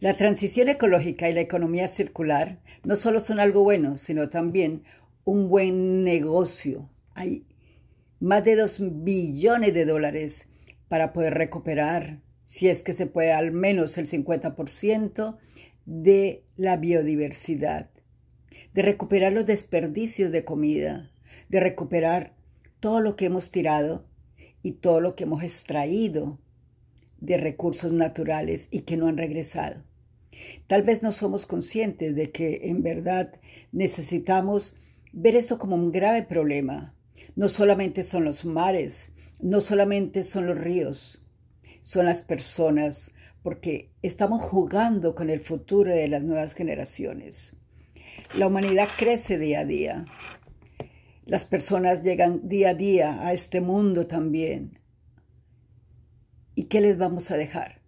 La transición ecológica y la economía circular no solo son algo bueno, sino también un buen negocio. Hay más de 2 billones de dólares para poder recuperar, si es que se puede, al menos el 50% de la biodiversidad, de recuperar los desperdicios de comida, de recuperar todo lo que hemos tirado y todo lo que hemos extraído de recursos naturales y que no han regresado. Tal vez no somos conscientes de que en verdad necesitamos ver eso como un grave problema. No solamente son los mares, no solamente son los ríos, son las personas, porque estamos jugando con el futuro de las nuevas generaciones. La humanidad crece día a día. Las personas llegan día a día a este mundo también, qué les vamos a dejar?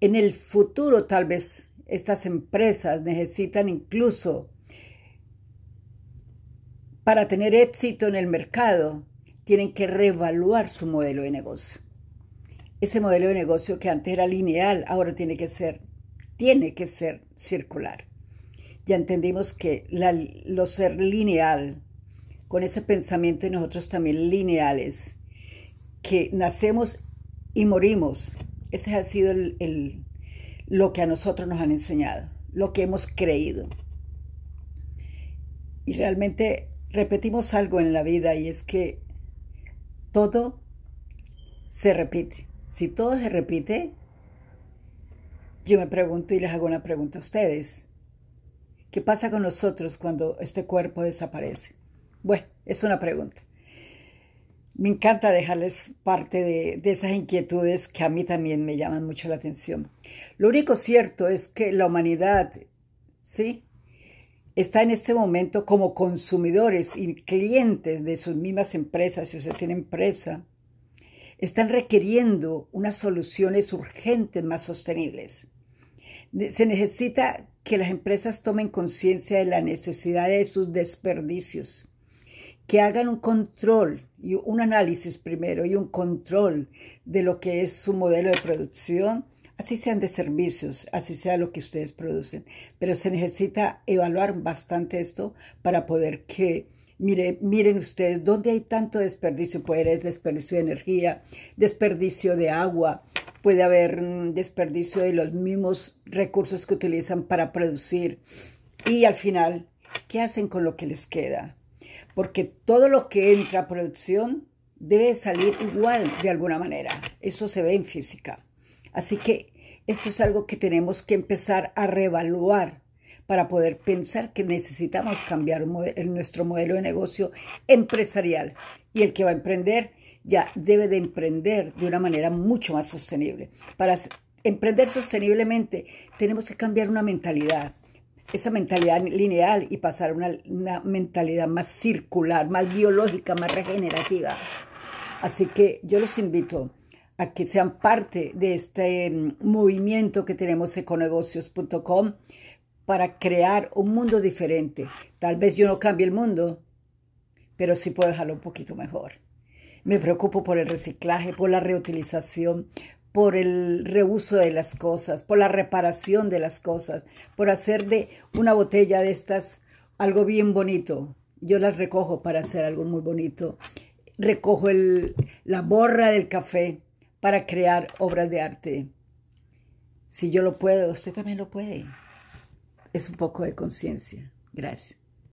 En el futuro tal vez estas empresas necesitan incluso para tener éxito en el mercado, tienen que reevaluar su modelo de negocio. Ese modelo de negocio que antes era lineal, ahora tiene que ser, tiene que ser circular. Ya entendimos que lo ser lineal, con ese pensamiento de nosotros también lineales, que nacemos y morimos. Ese ha sido el, lo que a nosotros nos han enseñado, lo que hemos creído. Y realmente repetimos algo en la vida y es que todo se repite. Si todo se repite, yo me pregunto y les hago una pregunta a ustedes. ¿Qué pasa con nosotros cuando este cuerpo desaparece? Bueno, es una pregunta me encanta dejarles parte de, esas inquietudes que a mí también me llaman mucho la atención. Lo único cierto es que la humanidad, ¿sí? Está en este momento como consumidores y clientes de sus mismas empresas, si usted tiene empresa, están requiriendo unas soluciones urgentes más sostenibles. Se necesita que las empresas tomen conciencia de la necesidad de sus desperdicios, que hagan un control y un análisis primero y un control de lo que es su modelo de producción, así sean de servicios, así sea lo que ustedes producen. Pero se necesita evaluar bastante esto para poder que, miren ustedes, ¿dónde hay tanto desperdicio? Puede haber desperdicio de energía, desperdicio de agua, puede haber mm, desperdicio de los mismos recursos que utilizan para producir. Y al final, ¿qué hacen con lo que les queda? porque todo lo que entra a producción debe salir igual de alguna manera. Eso se ve en física. Así que esto es algo que tenemos que empezar a reevaluar para poder pensar que necesitamos cambiar nuestro modelo de negocio empresarial. Y el que va a emprender ya debe de emprender de una manera mucho más sostenible. Para emprender sosteniblemente tenemos que cambiar una mentalidad esa mentalidad lineal y pasar a una, mentalidad más circular, más biológica, más regenerativa. Así que yo los invito a que sean parte de este mm, movimiento que tenemos econegocios.com para crear un mundo diferente. Tal vez yo no cambie el mundo, pero sí puedo dejarlo un poquito mejor. Me preocupo por el reciclaje, por la reutilización, por el reuso de las cosas, por la reparación de las cosas, por hacer de una botella de estas algo bien bonito. Yo las recojo para hacer algo muy bonito. Recojo la borra del café para crear obras de arte. Si yo lo puedo, usted también lo puede. Es un poco de conciencia. Gracias.